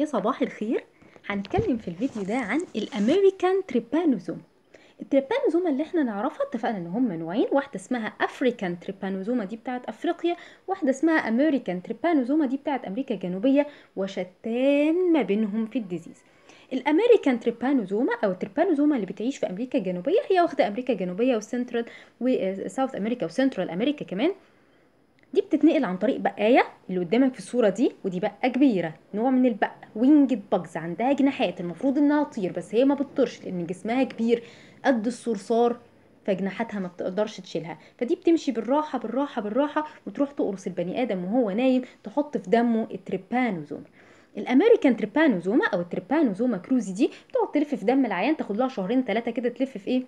يا صباح الخير هنتكلم في الفيديو ده عن الامريكان تريبانوزوم التريبانوزوما اللي احنا نعرفها اتفقنا ان هم نوعين واحده اسمها افريكان تريبانوزوما دي بتاعت افريقيا واحده اسمها امريكان تريبانوزوما دي بتاعت امريكا الجنوبيه وشتان ما بينهم في الديزيز الامريكان تريبانوزوما او التريبانوزوما اللي بتعيش في امريكا الجنوبيه هي واخده امريكا الجنوبيه وسنترال وساوث امريكا وسنترال امريكا كمان دي بتتنقل عن طريق بقايه اللي قدامك في الصوره دي ودي بقه كبيره نوع من البق وينجد باجز عندها جناحات المفروض انها تطير بس هي ما بتطيرش لان جسمها كبير قد الصرصار فجناحاتها ما بتقدرش تشيلها فدي بتمشي بالراحه بالراحه بالراحه وتروح تقرص البني ادم وهو نايم تحط في دمه التريبانوزوم الامريكان تريبانوزوما او التريبانوزوما كروزي دي بتقعد تلف في دم العيان تاخد لها شهرين ثلاثه كده تلف في ايه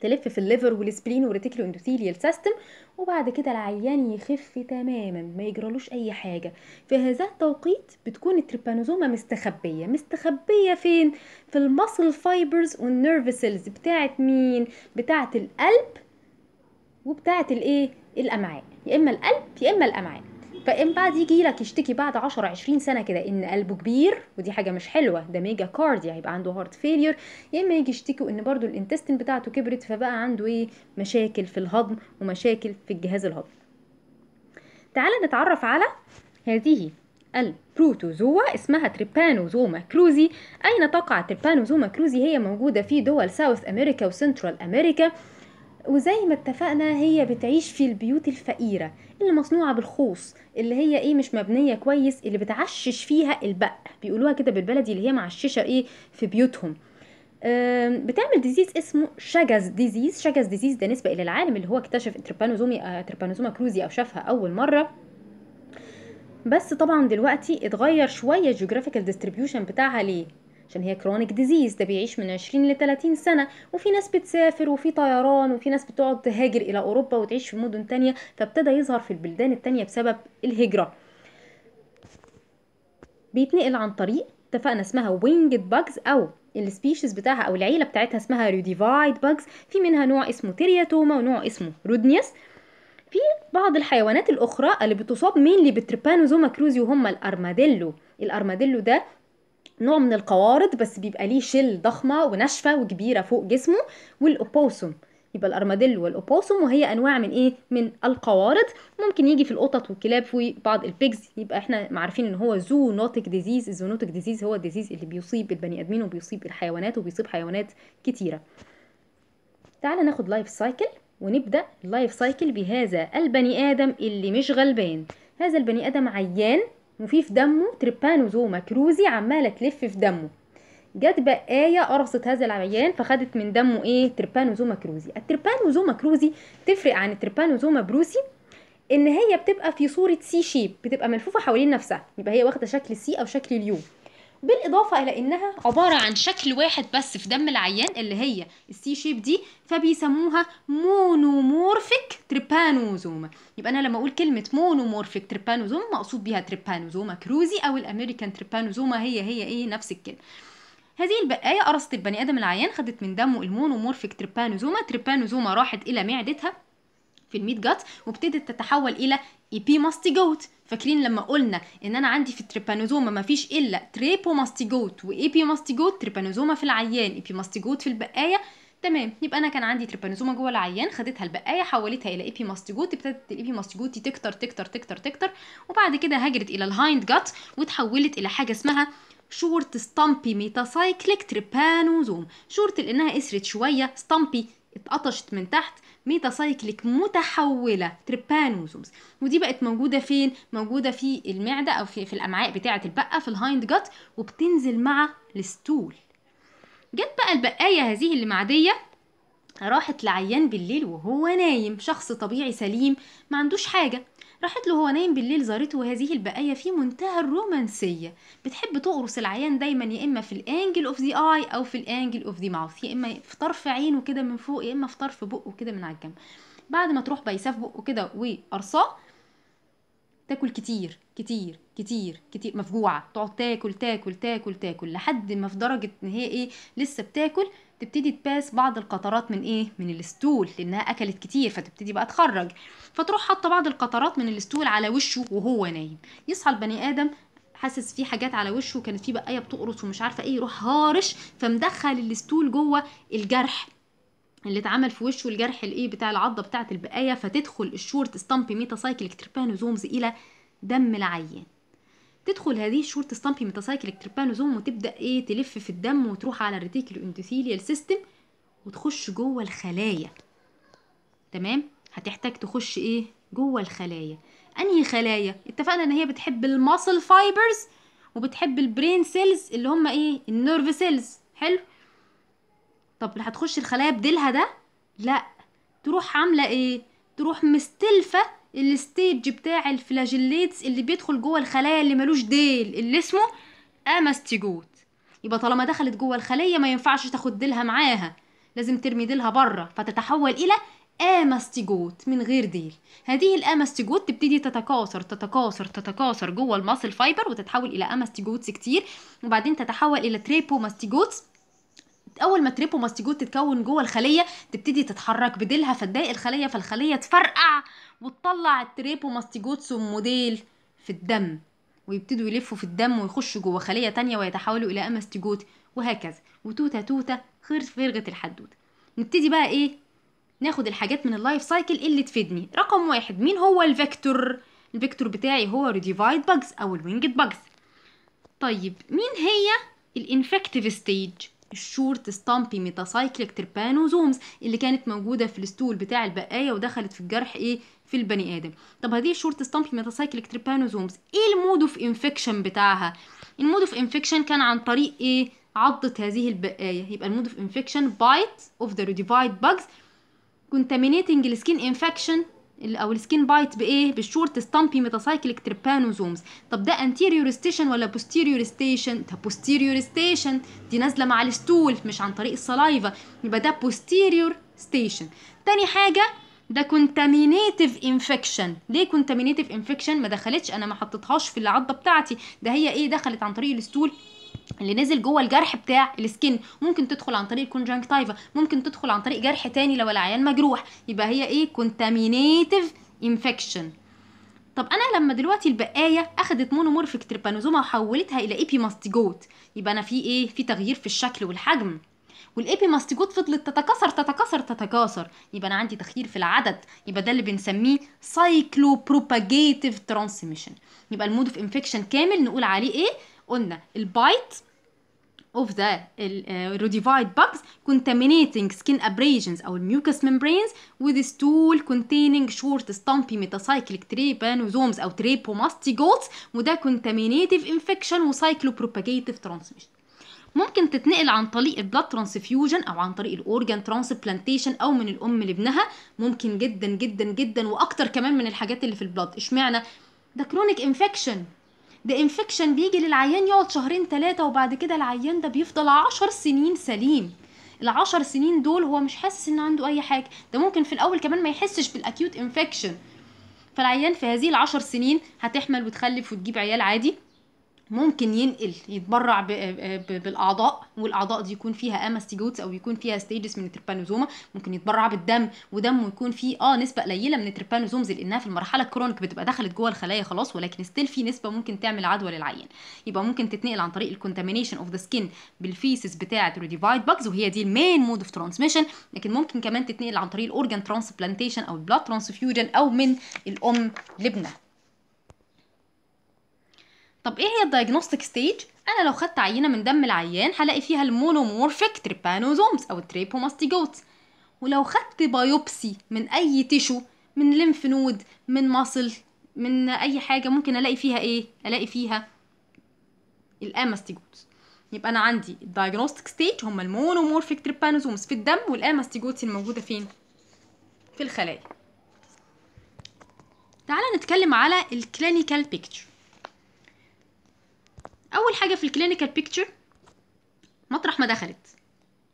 تلف في الليفر والسبلين والريتيكلو اندوثيليال سيستم وبعد كده العيان يخف تماما ما يجرالوش اي حاجه في هذا التوقيت بتكون التريبانوزوما مستخبيه مستخبيه فين في المصل فايبرز والنيرف سيلز بتاعه مين بتاعه القلب وبتاعه الايه الامعاء يا اما القلب يا اما الامعاء فإن بعد يجي لك يشتكي بعد 10 20 سنه كده ان قلبه كبير ودي حاجه مش حلوه ده ميجا كارديا هيبقى عنده هارت فيلير يا اما يجي يشتكي ان برده الانتستين بتاعته كبرت فبقى عنده ايه مشاكل في الهضم ومشاكل في الجهاز الهضمي تعال نتعرف على هذه البروتوزوا اسمها تريبانوزوما كروزي أين تقع تريبانوزوما كروزي هي موجودة في دول ساوث أمريكا وسنترال أمريكا وزي ما اتفقنا هي بتعيش في البيوت الفقيرة اللي مصنوعة بالخوص اللي هي ايه مش مبنية كويس اللي بتعشش فيها البق بيقولوها كده بالبلدي اللي هي معششة ايه في بيوتهم بتعمل ديزيز اسمه شجز ديزيز شجز ديزيز ده نسبة إلى العالم اللي هو اكتشف تربانوزومي آه، تربانوزوما كروزي أو شافها أول مرة بس طبعا دلوقتي اتغير شوية الجيوغرافيكال ديستريبيوشن بتاعها ليه عشان هي كرونيك ديزيز ده بيعيش من 20 ل 30 سنه وفي ناس بتسافر وفي طيران وفي ناس بتقعد تهاجر الى اوروبا وتعيش في مدن تانية فابتدى يظهر في البلدان التانية بسبب الهجره بيتنقل عن طريق اتفقنا اسمها وينجد باجز او السبيشيز بتاعها او العيله بتاعتها اسمها ريديفايد باجز في منها نوع اسمه تيرياتوما ونوع اسمه رودنيس في بعض الحيوانات الاخرى اللي بتصاب مين اللي كروزي وهم الارماديلو الارماديلو ده نوع من القوارض بس بيبقى ليه شل ضخمه وناشفه وكبيره فوق جسمه والاوبوسوم يبقى الارماديلو والاوبوسوم وهي انواع من ايه من القوارض ممكن يجي في القطط والكلاب في بعض البيجز يبقى احنا عارفين ان هو زونوتيك ديزيز الزونوتيك ديزيز هو الديزيز اللي بيصيب البني ادمين وبيصيب الحيوانات وبيصيب حيوانات كتيره تعال ناخد لايف سايكل ونبدا اللايف سايكل بهذا البني ادم اللي مش غلبان هذا البني ادم عيان وفي في دمه تربان وزومة كروزي عمالة تلف في دمه جت بقاية قرصت هذا العيان فخدت من دمه ايه تربان وزومة كروزي التربان وزومة كروزي تفرق عن التربان وزومة بروسي ان هي بتبقى في صورة سي شيب بتبقى ملفوفة حوالين نفسها يبقى هي واخدة شكل سي او شكل اليو بالاضافه الى انها عباره عن شكل واحد بس في دم العيان اللي هي السي شيب دي فبيسموها مونومورفيك تريبانوزوما يبقى انا لما اقول كلمه مونومورفيك تريبانوزوما مقصود بيها تريبانوزوما كروزي او الامريكان تريبانوزوما هي هي ايه نفس الكلمه هذه البقايا قرصت البني ادم العيان خدت من دمه المونومورفيك تريبانوزوما تريبانوزوما راحت الى معدتها في الميت جات وابتدت تتحول الى اي بي ماستيجوت فاكرين لما قلنا ان انا عندي في التريبانوزوما فيش الا تريبو جوت واي بي ماستيجوت تريبانوزوما في العيان اي بي ماستيجوت في البقايه تمام يبقى انا كان عندي تريبانوزوما جوه العيان خدتها البقايه حولتها الى اي ماستي ماستيجوت ابتدت ماستي ماستيجوت تكتر تكتر تكتر تكتر وبعد كده هاجرت الى الهايند جات وتحولت الى حاجه اسمها شورت ستامبي ميتاسايكليك تريبانوزوم شورت لانها اسرت شويه ستامبي اتقطشت من تحت ميتاسايكليك متحوله تريبانوزومز ودي بقت موجوده فين موجوده في المعده او في, في الامعاء بتاعه البقه في الهايند جات وبتنزل مع الستول جت بقى البقايه هذه اللي معديه راحت لعيان بالليل وهو نايم شخص طبيعي سليم ما عندوش حاجه راحت له هو نايم بالليل زارته هذه البقايا في منتهى الرومانسيه بتحب تقرص العيان دايما يا اما في الانجل اوف ذا اي او في الانجل اوف ذا ماوث يا اما في طرف عينه كده من فوق يا اما في طرف بقه كده من على الجنب بعد ما تروح بايساه في بقه كده وقرصاه تاكل كتير كتير كتير كتير مفجوعه تقعد تاكل تاكل تاكل تاكل لحد ما في درجه ان هي ايه لسه بتاكل تبتدي تباس بعض القطرات من ايه من الاستول لانها اكلت كتير فتبتدي بقى تخرج فتروح حاطه بعض القطرات من الاستول على وشه وهو نايم يصحى البني ادم حاسس في حاجات على وشه وكانت في بقايا بتقرص ومش عارفه ايه يروح هارش فمدخل الاستول جوه الجرح اللي اتعمل في وشه الجرح الايه بتاع العضه بتاعه البقايه فتدخل الشورت ستامبي ميتاسايكليك تريبانوزوم الى دم العيان تدخل هذه الشورت ستامبي ميتاسايكليك تريبانوزوم وتبدا ايه تلف في الدم وتروح على الريتيكولو اندوثيليال سيستم وتخش جوه الخلايا تمام هتحتاج تخش ايه جوه الخلايا انهي خلايا اتفقنا ان هي بتحب الماسل فايبرز وبتحب البرين سيلز اللي هم ايه النيرف سيلز حلو طب هتخش الخلايا بديلها ده لا تروح عامله ايه تروح مستلفه الستيج بتاع الفلاجيليتس اللي بيدخل جوه الخلايا اللي ملوش ديل اللي اسمه امستيجوت يبقى طالما دخلت جوه الخليه ما ينفعش تاخد ديلها معاها لازم ترمي ديلها بره فتتحول الى امستيجوت من غير ديل هذه الامستيجوت تبتدي تتكاثر تتكاثر تتكاثر جوه الماسل فايبر وتتحول الى امستيجوتس كتير وبعدين تتحول الى تريبوماستيجوتس اول ما تريبوماستيجوت تتكون جوه الخليه تبتدي تتحرك بديلها فتضايق الخليه فالخليه تفرقع وتطلع التريبوماستيجوت موديل في الدم ويبتدوا يلفوا في الدم ويخشوا جوه خليه تانية ويتحولوا الى امستيجوت وهكذا وتوته توته خير فرغه الحدوته نبتدي بقى ايه ناخد الحاجات من اللايف سايكل اللي تفيدني رقم واحد مين هو الفيكتور الفيكتور بتاعي هو ريديفايد باجز او الوينجد باجز طيب مين هي الانفكتيف ستيج الشورت ستامبي ميتاسايكليك تربانوزومز اللي كانت موجوده في الستول بتاع البقايه ودخلت في الجرح ايه في البني ادم طب هذه الشورت ستامبي ميتاسايكليك تربانوزومز ايه المود اوف انفكشن بتاعها المود اوف انفكشن كان عن طريق ايه عضة هذه البقاية يبقى المود اوف انفكشن بايت اوف ذا ريديفايد باجز كونتامينيتنج السكين انفكشن او السكين بايت بايه بالشورت ستامبي ميتاسايكليك تريبانوزومز طب ده انتيريور ستيشن ولا بوستيريور ستيشن ده بوستيريور ستيشن دي نازله مع الستول مش عن طريق السلايفا يبقى ده بوستيريور ستيشن تاني حاجه ده كونتامينيتيف انفكشن ليه كونتامينيتيف انفكشن ما دخلتش انا ما حطيتهاش في العضه بتاعتي ده هي ايه دخلت عن طريق الستول اللي نزل جوه الجرح بتاع السكن ممكن تدخل عن طريق الكونجنكتيفا ممكن تدخل عن طريق جرح تاني لو العيان مجروح يبقى هي ايه كونتامينيتيف انفكشن طب انا لما دلوقتي البقايه اخدت مونومورفيك تريبانوزوما وحولتها الى ايبي ماستيجوت يبقى انا في ايه في تغيير في الشكل والحجم والايبي ماستيجوت فضلت تتكاثر تتكاثر تتكاثر يبقى انا عندي تغيير في العدد يبقى ده اللي بنسميه سايكلوبروباجيتيف ترانسميشن يبقى المود اوف انفكشن كامل نقول عليه ايه قلنا البايت of the rhodivite bugs contaminating skin abrasions أو mucous membranes with stool containing short stumpy metacyclic trypanosomes أو trypomystigotes وده contaminative infection cyclopropagative transmission ممكن تتنقل عن طريق البلاد ترانسفيوجن او عن طريق الاورجان ترانسبلانتيشن او من الام لابنها ممكن جدا جدا جدا واكتر كمان من الحاجات اللي في البلاد اشمعنى ده كرونيك infection ده انفكشن بيجي للعيان يقعد شهرين ثلاثة وبعد كده العيان ده بيفضل عشر سنين سليم العشر سنين دول هو مش حاسس ان عنده اي حاجة ده ممكن في الاول كمان ما يحسش بالاكيوت انفكشن فالعيان في هذه العشر سنين هتحمل وتخلف وتجيب عيال عادي ممكن ينقل يتبرع بالاعضاء والاعضاء دي يكون فيها اماستيجوتس او يكون فيها ستيجز من التربانوزوما ممكن يتبرع بالدم ودمه يكون فيه اه نسبه قليله من التربانوزومز لانها في المرحله الكرونيك بتبقى دخلت جوه الخلايا خلاص ولكن ستيل في نسبه ممكن تعمل عدوى للعين يبقى ممكن تتنقل عن طريق الكونتامينيشن اوف ذا سكين بالفيسز بتاعه الريديفايد باجز وهي دي المين مود اوف ترانسميشن لكن ممكن كمان تتنقل عن طريق الاورجان ترانسبلانتيشن او البلاد ترانسفيوجن او من الام لابنها طب ايه هي الدايجنوستيك ستيج انا لو خدت عينه من دم العيان هلاقي فيها المونومورفيك تريبانوزومز او التريبوماستيجوتس ولو خدت بايوبسي من اي تيشو من ليمف نود من ماسل من اي حاجه ممكن الاقي فيها ايه الاقي فيها الاماستيجوتس يبقى انا عندي الدايجنوستيك ستيج هم المونومورفيك تريبانوزومز في الدم والاماستيجوتس الموجوده فين في الخلايا تعالى نتكلم على الكلينيكال بيكتشر اول حاجه في الكلينيكال بيكتشر مطرح ما دخلت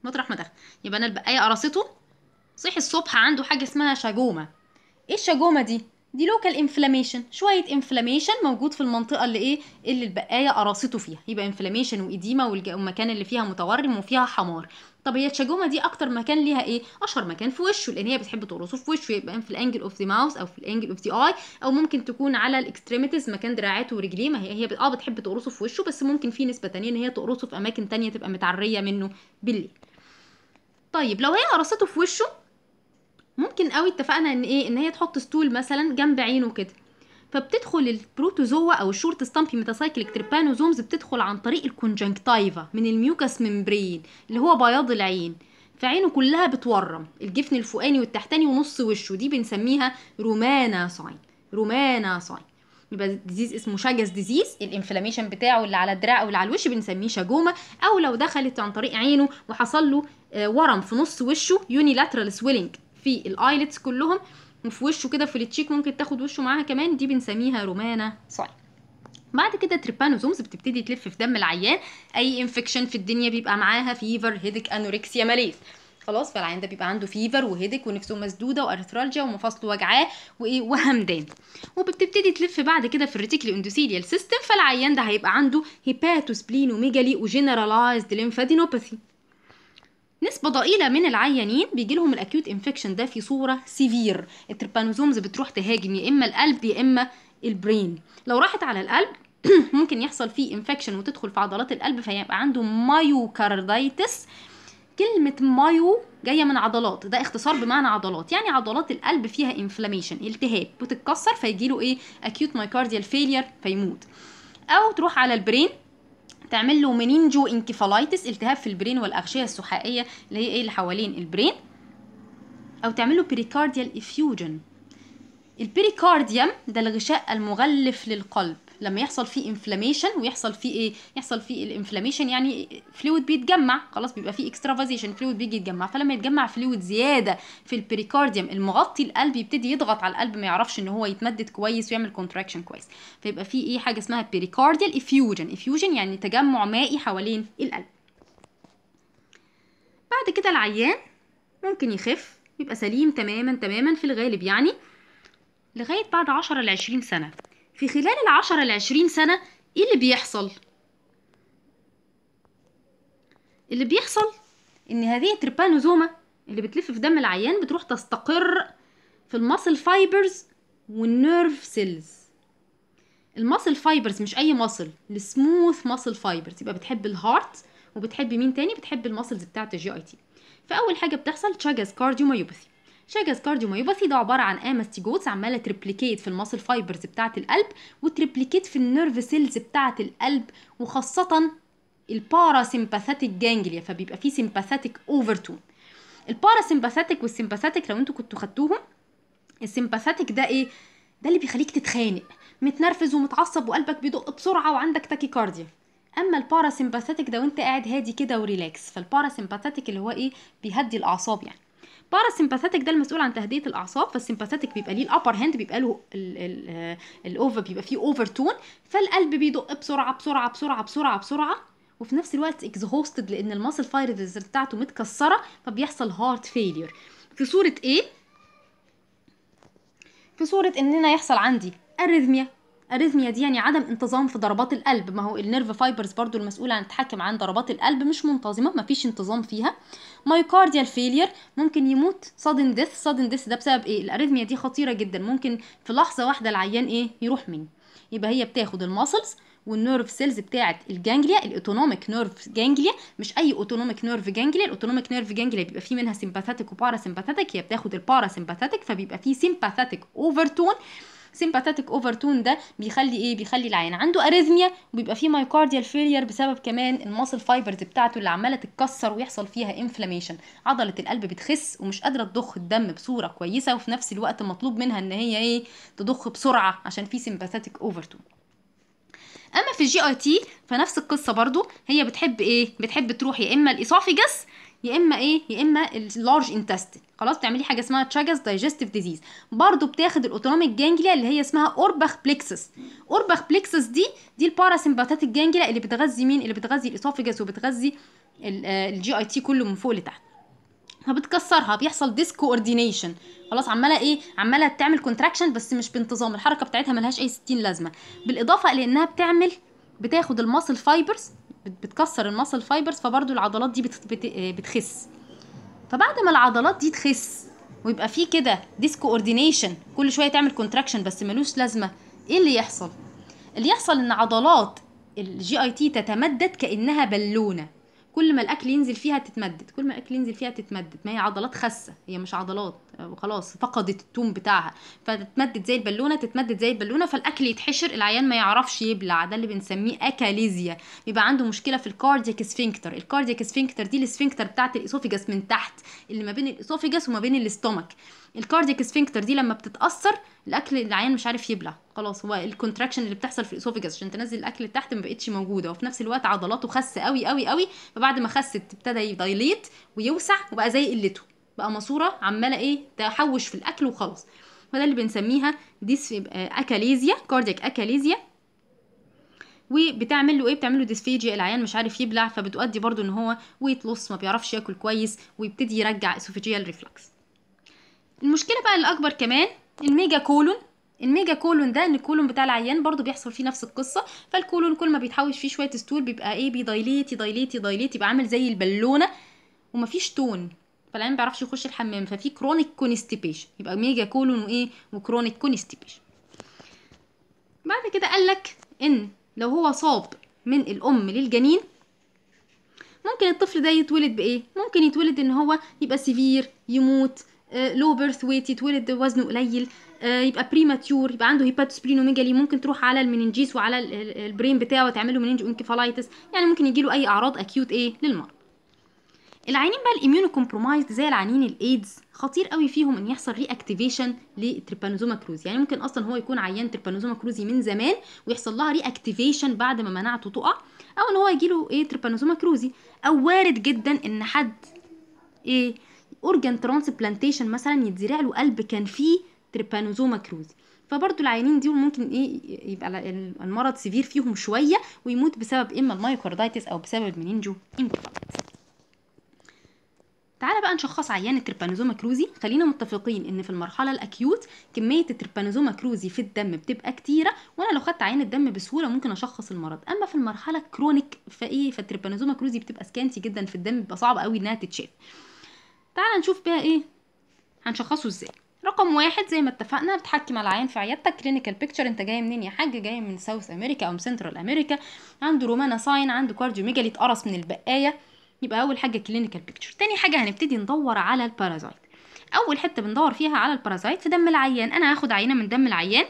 مطرح ما دخل يبقى انا البقايه قرصته صحي الصبح عنده حاجه اسمها شاجوما ايه الشاجوما دي دي لوكال انفلاميشن شويه انفلاميشن موجود في المنطقه اللي ايه اللي البقايه قراصته فيها يبقى انفلاميشن واديمه والمكان اللي فيها متورم وفيها حمار طب هي تشاجوما دي اكتر مكان ليها ايه اشهر مكان في وشه لان هي بتحب تقرصه في وشه يبقى في الانجل اوف ذا ماوس او في الانجل اوف ذا اي او ممكن تكون على الاكستريميتيز مكان دراعاته ورجليه ما هي هي اه بتحب تقرصه في وشه بس ممكن في نسبه تانية ان هي تقرصه في اماكن تانية تبقى متعريه منه بالليل طيب لو هي قرصته في وشه ممكن قوي اتفقنا ان ايه ان هي تحط ستول مثلا جنب عينه كده فبتدخل البروتوزوا او الشورت ستامبي ميتاسايكليك تريبانوزومز بتدخل عن طريق الكونجنكتايفا من الميوكاس ممبرين اللي هو بياض العين فعينه كلها بتورم الجفن الفوقاني والتحتاني ونص وشه دي بنسميها رومانا ساين رومانا ساين يبقى ديزيز اسمه شاجز ديزيز الانفلاميشن بتاعه اللي على الدراع واللي على الوش بنسميه شاجوما او لو دخلت عن طريق عينه وحصل له آه، ورم في نص وشه يونيلاترال سويلنج في الايلتس كلهم وفي وشه كده في التشيك ممكن تاخد وشه معاها كمان دي بنسميها رومانا ساين بعد كده تريبانوزومز بتبتدي تلف في دم العيان اي انفكشن في الدنيا بيبقى معاها فيفر هيدك انوركسيا ماليز خلاص فالعيان ده بيبقى عنده فيفر وهيدك ونفسه مسدوده وارثرالجيا ومفاصله وجعاه وايه وهمدان وبتبتدي تلف بعد كده في الريتيكلي اندوثيليال سيستم فالعيان ده هيبقى عنده هيباتوسبلينوميجالي وجنرالايزد لينفادينوباثي نسبة ضئيلة من العيانين بيجي لهم الاكيوت انفكشن ده في صورة سيفير التربانوزومز بتروح تهاجم يا اما القلب يا اما البرين لو راحت على القلب ممكن يحصل فيه انفكشن وتدخل في عضلات القلب فيبقى عنده مايوكارديتس كلمة مايو جاية من عضلات ده اختصار بمعنى عضلات يعني عضلات القلب فيها انفلاميشن التهاب بتتكسر فيجيله ايه اكيوت مايكارديال فيلير فيموت او تروح على البرين تعمل له منينجو انكفالايتس التهاب في البرين والاغشيه السحائيه اللي هي ايه اللي حوالين البرين او تعمل له بريكارديال افيوجن البريكارديوم ده الغشاء المغلف للقلب لما يحصل فيه انفلاميشن ويحصل فيه ايه يحصل فيه الانفلاميشن يعني فلويد بيتجمع خلاص بيبقى فيه اكسترافازيشن فلويد بيجي يتجمع فلما يتجمع فلويد زياده في البريكارديوم المغطي القلب يبتدي يضغط على القلب ما يعرفش ان هو يتمدد كويس ويعمل كونتراكشن كويس فيبقى فيه ايه حاجه اسمها بريكارديال افيوجن افيوجن يعني تجمع مائي حوالين القلب بعد كده العيان ممكن يخف يبقى سليم تماما تماما في الغالب يعني لغاية بعد 10 ل 20 سنة في خلال العشرة العشرين سنة ايه اللي بيحصل؟ اللي بيحصل ان هذه التربانوزوما اللي بتلف في دم العيان بتروح تستقر في المصل فايبرز والنيرف سيلز المصل فايبرز مش اي مصل السموث مصل فايبرز يبقى بتحب الهارت وبتحب مين تاني بتحب المصلز بتاعت الجي اي تي فاول حاجه بتحصل تشاجاز كارديوميوباثي شجز كارديوميوباثي ده عباره عن اماستيجوتس عماله تريبليكيت في الماسل فايبرز بتاعه القلب وتريبليكيت في النيرف سيلز بتاعه القلب وخاصه الباراسيمباثاتيك جانجليا فبيبقى فيه سيمباثيتك اوفرتون الباراسيمباثاتيك والسيمباثاتيك لو انتوا كنتوا خدتوهم السيمباثاتيك ده ايه ده اللي بيخليك تتخانق متنرفز ومتعصب وقلبك بيدق بسرعه وعندك تاكيكارديا اما الباراسيمباثاتيك ده وانت قاعد هادي كده وريلاكس فالباراسيمباثاتيك اللي هو ايه بيهدي الاعصاب يعني باراسمباثيتك ده المسؤول عن تهدئه الاعصاب فالسمباثيتك بيبقى ليه الابر هاند بيبقى له الاوفر آه، بيبقى فيه اوفر تون فالقلب بيدق بسرعه بسرعه بسرعه بسرعه بسرعه وفي نفس الوقت اكزهوستد لان الماسل فايرز بتاعته متكسره فبيحصل هارت فيلير في صوره ايه في صوره ان انا يحصل عندي اريثميا اريثميا دي يعني عدم انتظام في ضربات القلب ما هو النيرف فايبرز برضو المسؤولة عن التحكم عن ضربات القلب مش منتظمة ما فيش انتظام فيها مايوكارديال فيلير ممكن يموت سادن ديث سادن ديث ده بسبب ايه الاريثميا دي خطيرة جدا ممكن في لحظة واحدة العيان ايه يروح مني يبقى هي بتاخد الماسلز والنيرف سيلز بتاعه الجانجليا الاوتونوميك نيرف جانجليا مش اي اوتونوميك نيرف جانجليا الاوتونوميك نيرف جانجليا بيبقى فيه منها سيمباثيتك وباراسيمباثيتك هي بتاخد الباراسيمباثيتك فبيبقى فيه سيمباثيتك اوفرتون سيمباتيك اوفرتون ده بيخلي ايه بيخلي العين عنده اريزميا وبيبقى فيه مايكارديال فيلير بسبب كمان الماسل فايبرز بتاعته اللي عماله تتكسر ويحصل فيها انفلاميشن عضله القلب بتخس ومش قادره تضخ الدم بصوره كويسه وفي نفس الوقت مطلوب منها ان هي ايه تضخ بسرعه عشان في سيمباتيك اوفرتون اما في الجي اي تي فنفس القصه برضو هي بتحب ايه بتحب تروح يا اما الاسوفيجس يا اما ايه يا اما اللارج انتستين خلاص تعملي حاجه اسمها تشاجز دايجستيف ديزيز برضو بتاخد الاوتونوميك جانجليا اللي هي اسمها اوربخ بليكسس اوربخ بليكسس دي دي الباراسمباتيك جانجليا اللي بتغذي مين اللي بتغذي الاسوفجس وبتغذي الجي اي تي كله من فوق لتحت فبتكسرها بيحصل كوردينيشن خلاص عماله ايه عماله تعمل كونتراكشن بس مش بانتظام الحركه بتاعتها ملهاش اي 60 لازمه بالاضافه لانها بتعمل بتاخد الماسل فايبرز بتكسر المسل فايبرز فبرضو العضلات دي آه، بتخس فبعد ما العضلات دي تخس ويبقى فيه كده اوردينيشن كل شويه تعمل كونتراكشن بس ملوش لازمه ايه اللي يحصل اللي يحصل ان عضلات الجي اي تي تتمدد كانها بالونه كل ما الاكل ينزل فيها تتمدد كل ما الاكل ينزل فيها تتمدد ما هي عضلات خاسه هي مش عضلات آه، خلاص فقدت التوم بتاعها فتتمدد زي البالونه تتمدد زي البالونه فالاكل يتحشر العيان ما يعرفش يبلع ده اللي بنسميه اكاليزيا بيبقى عنده مشكله في الكاردياك سفنكتر الكاردياك سفنكتر دي السفنكتر بتاعه الاسوفيجاس من تحت اللي ما بين الاسوفيجاس وما بين الاستومك الكارديك سفنكتر دي لما بتتاثر الاكل العيان مش عارف يبلع خلاص هو الكونتراكشن اللي بتحصل في الاسوفجاس عشان تنزل الاكل تحت ما بقتش موجوده وفي نفس الوقت عضلاته خس قوي قوي قوي فبعد ما خست ابتدى يدايليت ويوسع وبقى زي قلته بقى ماسوره عماله ايه تحوش في الاكل وخلاص وده اللي بنسميها ديس آه، اكاليزيا كاردياك اكاليزيا وبتعمل له ايه بتعمل له ديسفيجيا العيان مش عارف يبلع فبتؤدي برضو ان هو ويت لوس ما بيعرفش ياكل كويس ويبتدي يرجع اسوفيجيال ريفلكس المشكله بقى الاكبر كمان الميجا كولون الميجا كولون ده ان الكولون بتاع العيان برضو بيحصل فيه نفس القصه فالكولون كل ما بيتحوش فيه شويه ستول بيبقى ايه بيدايليت يدايليت يدايليت يبقى عامل زي البالونه ومفيش تون فالعيان ما بيعرفش يخش الحمام ففي كرونيك كونستيبيشن يبقى ميجا كولون وايه وكرونيك كونستيبيشن بعد كده قال لك ان لو هو صاب من الام للجنين ممكن الطفل ده يتولد بايه ممكن يتولد ان هو يبقى سيفير يموت لو بيرث ويت يتولد وزنه قليل آه، يبقى بريماتيور يبقى عنده هيباتوسبلينوميجالي ممكن تروح على المننجيس وعلى البرين بتاعه وتعمله مننج انكفالايتس يعني ممكن يجيله اي اعراض اكيوت ايه للمرض العينين بقى الاميونو كومبرومايزد زي العنين الايدز خطير قوي فيهم ان يحصل ري اكتيفيشن لتريبانوزوما كروزي يعني ممكن اصلا هو يكون عيان تريبانوزوما كروزي من زمان ويحصل لها ري اكتيفيشن بعد ما مناعته تقع او ان هو يجيله ايه تريبانوزوما كروزي او وارد جدا ان حد ايه اورجان ترانسبلانتيشن مثلا يتزرع له قلب كان فيه تريبانوزوما كروزي فبرضو العيانين دي ممكن ايه يبقى المرض سيفير فيهم شويه ويموت بسبب اما المايوكاردايتس او بسبب منينجو انكفايتس تعالى بقى نشخص عيان التربانوزوما كروزي خلينا متفقين ان في المرحله الاكيوت كميه التربانوزوما كروزي في الدم بتبقى كتيره وانا لو خدت عين الدم بسهوله ممكن اشخص المرض اما في المرحله الكرونيك فايه فالتربانوزوما كروزي بتبقى سكانتي جدا في الدم بيبقى صعب قوي انها تتشاف تعال نشوف بيها ايه هنشخصه ازاي رقم واحد زي ما اتفقنا بتحكم على العيان في عيادتك كلينيكال بيكتشر انت جاي منين يا حاج جاي من ساوث امريكا او من سنترال امريكا عنده رومانا ساين عنده كارديو ميجالي اتقرص من البقايه يبقى اول حاجه كلينيكال بيكتشر تاني حاجه هنبتدي ندور على البارازايت اول حته بندور فيها على البارازايت في دم العيان انا هاخد عينه من دم العيان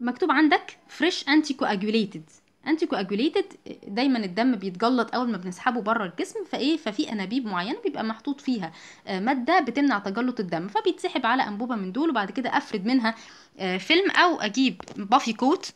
مكتوب عندك فريش انتي كواجوليتد انتي كواجوليتد دايما الدم بيتجلط اول ما بنسحبه بره الجسم فايه ففي انابيب معينه بيبقى محطوط فيها آه، ماده بتمنع تجلط الدم فبيتسحب على انبوبه من دول وبعد كده افرد منها آه، فيلم او اجيب بافي كوت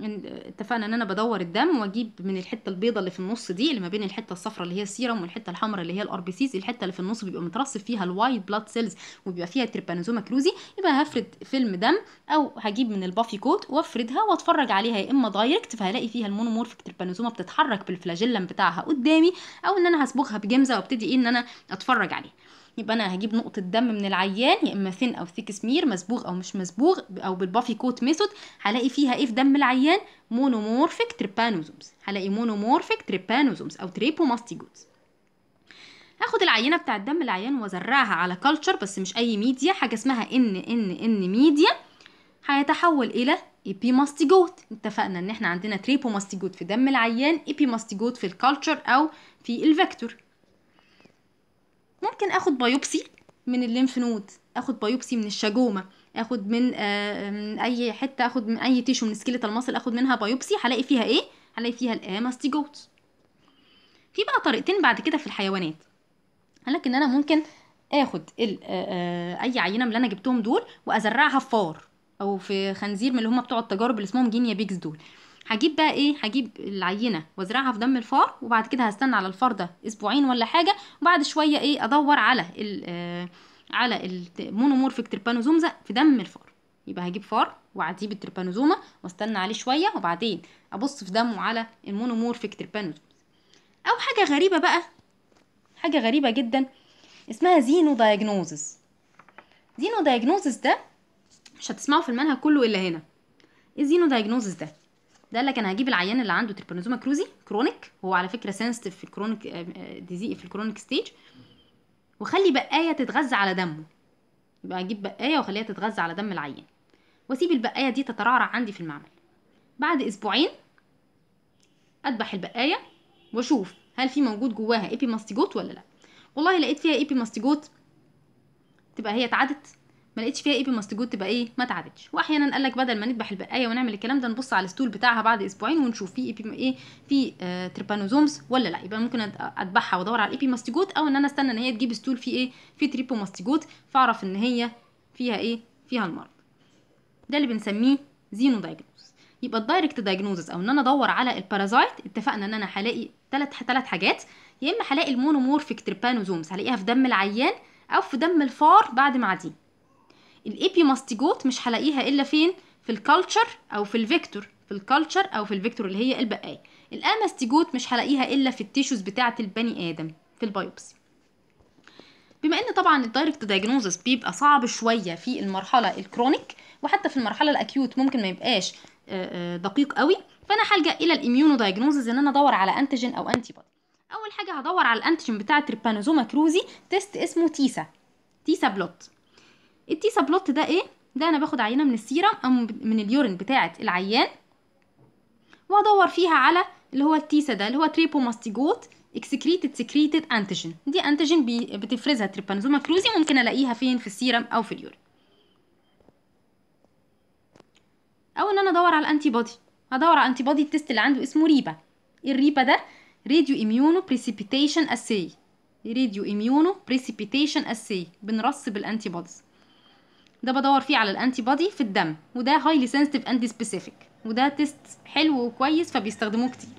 اتفقنا ان انا بدور الدم واجيب من الحته البيضه اللي في النص دي اللي ما بين الحته الصفراء اللي هي السيرم والحته الحمراء اللي هي الار بي سيز الحته اللي في النص بيبقى مترصف فيها الوايت بلاد سيلز وبيبقى فيها تريبانوزوما كروزي يبقى هفرد فيلم دم او هجيب من البافي كوت وافردها واتفرج عليها يا اما دايركت فهلاقي فيها المونومورفيك تريبانوزوما بتتحرك بالفلاجيلم بتاعها قدامي او ان انا هصبغها بجمزه وابتدي ايه ان انا اتفرج عليها يبقى انا هجيب نقطه دم من العيان يا اما ثين او ثيك سمير مسبوغ او مش مسبوغ او بالبافي كوت ميثود هلاقي فيها ايه في دم العيان مونومورفيك تريبانوزومز هلاقي مونومورفيك تريبانوزومز او تريبوماستيجوتس هاخد العينه بتاعه دم العيان وازرعها على كلتشر بس مش اي ميديا حاجه اسمها ان ان ان ميديا هيتحول الى ايبيماستيجوت اتفقنا ان احنا عندنا تريبوماستيجوت في دم العيان ايبيماستيجوت في الكالتشر او في الفيكتور ممكن اخد بايوبسي من الليمف نود اخد بايوبسي من الشجومه اخد من, آه، من اي حته اخد من اي تيشو من سكيلة المصل اخد منها بايوبسي هلاقي فيها ايه هلاقي فيها الاماستيجوت في بقى طريقتين بعد كده في الحيوانات قالك ان انا ممكن اخد آه، آه، اي عينه من اللي انا جبتهم دول وازرعها في فار او في خنزير من اللي هم بتوع التجارب اللي اسمهم جينيا بيكس دول هجيب بقى ايه هجيب العينه وازرعها في دم الفار وبعد كده هستنى على الفار ده اسبوعين ولا حاجه وبعد شويه ايه ادور على ال آه، على المونومورفيك تربانوزومزا في دم الفار يبقى هجيب فار واعديه بالتربانوزوما واستنى عليه شويه وبعدين ابص في دمه على المونومورفيك تربانوزومزا او حاجه غريبه بقى حاجه غريبه جدا اسمها زينو دايجنوزس زينو دايجنوزس ده مش هتسمعه في المنهج كله الا هنا ايه زينو دايجنوزس ده ده قال لك انا هجيب العيان اللي عنده تريبانوزوما كروزي كرونيك هو على فكره سنسيتيف في الكرونيك ديزي آه، آه، في الكرونيك ستيج واخلي بقايه تتغذى على دمه يبقى اجيب بقايه واخليها تتغذى على دم العيان واسيب البقايه دي تترعرع عندي في المعمل بعد اسبوعين اذبح البقايه واشوف هل في موجود جواها ايبي ماستيجوت ولا لا والله لقيت فيها ايبي ماستيجوت تبقى هي اتعدت ما لقيتش فيها ايه ماست جود تبقى ايه ما اتعادتش واحيانا قال لك بدل ما نذبح البقايه ونعمل الكلام ده نبص على الستول بتاعها بعد اسبوعين ونشوف في ايه ايه في آه تريبانوزومز ولا لا يبقى ممكن اذبحها وادور على الايبي جود او ان انا استنى ان هي تجيب ستول فيه ايه فيه تريبو جود فاعرف ان هي فيها ايه فيها المرض ده اللي بنسميه زينو دايجنوز يبقى الدايركت دايجنوزز او ان انا ادور على البارازايت اتفقنا ان انا هلاقي ثلاث ثلاث حاجات يا اما هلاقي المونومورفيك تريبانوزومز هلاقيها في دم العيان او في دم الفار بعد ما عديه ماستيجوت مش هلاقيها الا فين في الكالتشر او في الفيكتور في الكالتشر او في الفيكتور اللي هي البقايا الاماستيجوت مش هلاقيها الا في التيشوز بتاعه البني ادم في البايوبسي بما ان طبعا الدايركت دايجنوزس بيبقى صعب شويه في المرحله الكرونيك وحتى في المرحله الاكيوت ممكن ما يبقاش آه، آه، دقيق قوي فانا هلجا الى الاميونو دايجنوزز ان انا ادور على انتيجين او انتي بودي اول حاجه هدور على الانتيجين بتاعه تريبانوزوما كروزي تيست اسمه تيسا تيسا بلوت التيسا بلوت ده ايه ده انا باخد عينه من السيرم او من اليورين بتاعه العيان وادور فيها على اللي هو التيسا ده اللي هو تريبوماستيجوت اكسكريتد سكريتد انتيجين دي انتيجين بتفرزها تريبانوزوما كروزي ممكن الاقيها فين في السيرم او في اليورين او ان انا ادور على الانتي بودي هدور على انتي بودي التيست اللي عنده اسمه ريبا الريبا ده راديو اميونو بريسيبيتيشن اساي راديو اميونو بريسيبيتيشن اساي بنرصب الانتي بوديز ده بدور فيه على الانتي بودي في الدم وده هايلي سنسيتيف اند سبيسيفيك وده تيست حلو وكويس فبيستخدموه كتير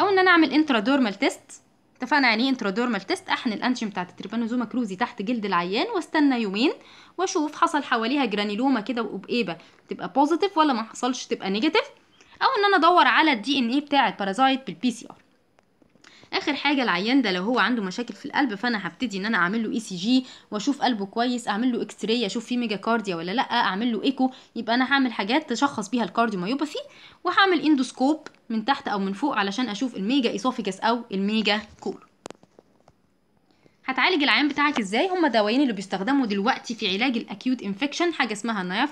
او ان انا اعمل انترادورمال تيست اتفقنا يعني ايه انترادورمال تيست احن الانتيم بتاعت التريبانوزوما كروزي تحت جلد العيان واستنى يومين واشوف حصل حواليها جرانيلوما كده وابقيبه تبقى بوزيتيف ولا ما حصلش تبقى نيجاتيف او ان انا ادور على الدي ان ايه بتاع البارازايت بالبي سي ار اخر حاجه العيان ده لو هو عنده مشاكل في القلب فانا هبتدي ان انا اعمل له اي سي جي واشوف قلبه كويس اعمل له اكس راي اشوف فيه ميجا كارديا ولا لا اعمل له ايكو يبقى انا هعمل حاجات تشخص بيها الكارديوميوباثي وهعمل اندوسكوب من تحت او من فوق علشان اشوف الميجا ايسوفيجاس او الميجا كولو هتعالج العيان بتاعك ازاي هما دوايين اللي بيستخدموا دلوقتي في علاج الاكيوت انفكشن حاجه اسمها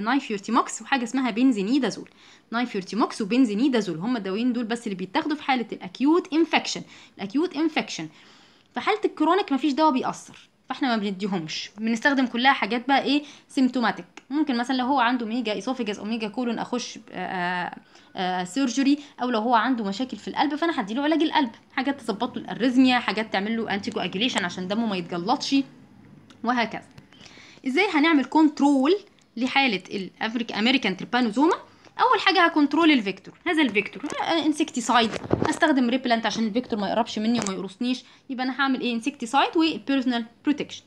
نايفيورتيموكس وحاجه اسمها بنزينيدازول نايفيورتيموكس وبنزينيدازول هما الدوايين دول بس اللي بيتاخدوا في حاله الاكيوت انفكشن الاكيوت انفكشن في حاله الكرونيك مفيش دواء بيأثر فاحنا ما بنديهمش بنستخدم كلها حاجات بقى ايه سيمتوماتيك ممكن مثلا لو هو عنده ميجا ايسوفيجاس او ميجا كولون اخش آآ آآ سيرجري آه، او لو هو عنده مشاكل في القلب فانا هديله علاج القلب حاجات تظبط له الاريزميا حاجات تعمل له انتي كواجوليشن عشان دمه ما يتجلطش وهكذا ازاي هنعمل كنترول لحاله الافريك امريكان تريبانوزوما اول حاجه هكنترول الفيكتور هذا الفيكتور انسكتيسايد آه، استخدم ريبلانت عشان الفيكتور ما يقربش مني وما يقرصنيش يبقى انا هعمل ايه انسكتيسايد وبيرسونال بروتكشن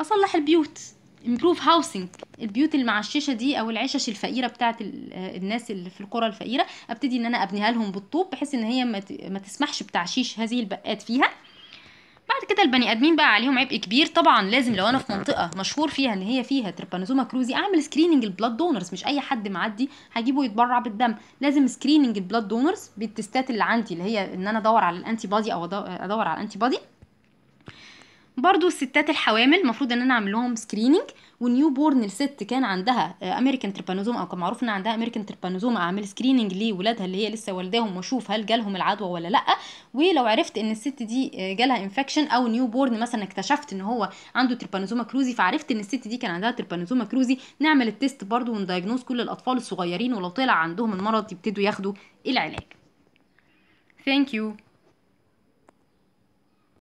اصلح البيوت امبروف هاوسنج البيوت المعششه دي او العشش الفقيره بتاعه آه، الناس اللي في القرى الفقيره ابتدي ان انا ابنيها لهم بالطوب بحيث ان هي ما تسمحش بتعشيش هذه البقات فيها بعد كده البني ادمين بقى عليهم عبء كبير طبعا لازم لو انا في منطقه مشهور فيها ان هي فيها تربانوزوما كروزي اعمل سكريننج البلاد دونرز مش اي حد معدي هجيبه يتبرع بالدم لازم سكريننج البلاد دونرز بالتستات اللي عندي اللي هي ان انا ادور على الانتي بادي او ادور على الانتي بادي برضو الستات الحوامل المفروض ان انا اعمل لهم سكريننج والنيو بورن الست كان عندها امريكان تربانوزوم او كان معروف ان عندها امريكان تربانوزوم اعمل سكريننج لولادها اللي هي لسه والداهم واشوف هل جالهم العدوى ولا لا ولو عرفت ان الست دي جالها انفكشن او نيو بورن مثلا اكتشفت ان هو عنده تربانوزوما كروزي فعرفت ان الست دي كان عندها تربانوزوما كروزي نعمل التيست برضو وندايجنوز كل الاطفال الصغيرين ولو طلع عندهم المرض يبتدوا ياخدوا العلاج Thank you.